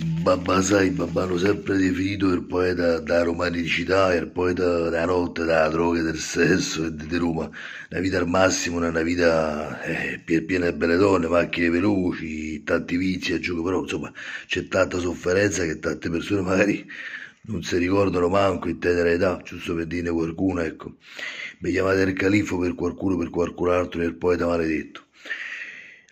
Babasai, babà l'ho sempre definito il poeta da romanticità, il poeta da notte, da droga, del sesso e di Roma. La vita al massimo, è una vita eh, piena di belle donne, macchine veloci, tanti vizi a gioco, però insomma c'è tanta sofferenza che tante persone magari non si ricordano manco in tenera età, giusto per dire qualcuno, ecco. Mi chiamate il califo per qualcuno, per qualcun altro, il poeta maledetto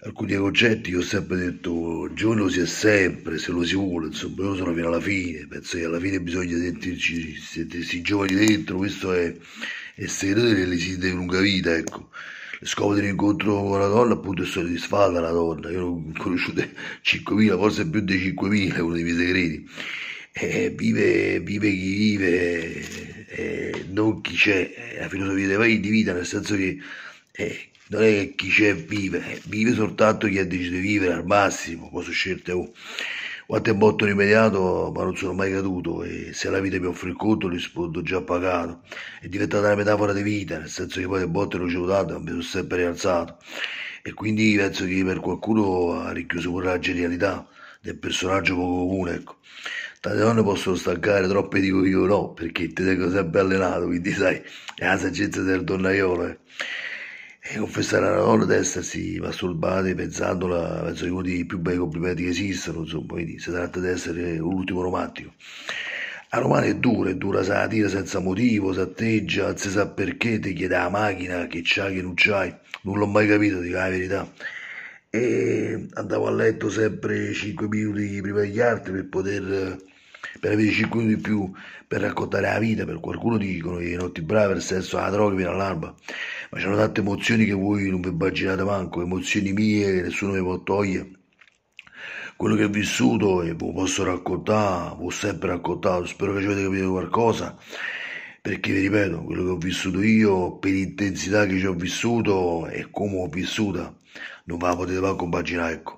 alcuni concetti che ho sempre detto giorno si è sempre se lo si vuole insomma io sono fino alla fine penso che alla fine bisogna sentirci sentirsi giovani dentro questo è, è il segreto dell'esito di lunga vita ecco il scopo dell'incontro con la donna appunto è soddisfarla la donna io ho conosciuto 5.000 forse più di 5.000 è uno dei miei segreti eh, vive, vive, chi vive, eh, non chi c'è, la filosofia di vita, nel senso che eh, non è che chi c'è vive, eh, vive soltanto chi ha deciso di vivere al massimo, cosa scelte ho. Quante botte è rimediato, ma non sono mai caduto e se la vita mi offre il conto rispondo già pagato. È diventata una metafora di vita, nel senso che poi le botte non ci ho dato, ma mi sono sempre rialzato. E quindi penso che per qualcuno ha richiuso pure la genialità del personaggio poco comune, ecco. Tante donne possono staccare, troppe dico io no, perché ti tengo sempre allenato, quindi sai, è la saggezza del donnaiolo, eh e confessare alla donna di essersi masturbati pensandola penso che uno dei più bei complimenti che esistono insomma quindi si tratta di essere l'ultimo romantico la romana è dura, è dura se la tira senza motivo, si atteggia, non si sa perché, ti chiede la macchina che c'hai, che non c'hai, non l'ho mai capito, dico la verità. E andavo a letto sempre 5 minuti prima degli altri per poter per avere 5 minuti in più per raccontare la vita, per qualcuno dicono che notti brave, il senso la droga fino all'alba ma c'erano tante emozioni che voi non vi immaginate manco, emozioni mie che nessuno mi può togliere. Quello che ho vissuto e ve lo posso raccontare, ve l'ho sempre raccontato, spero che ci avete capito qualcosa, perché vi ripeto, quello che ho vissuto io, per l'intensità che ci ho vissuto e come ho vissuta, non ve la potete manco immaginare, ecco.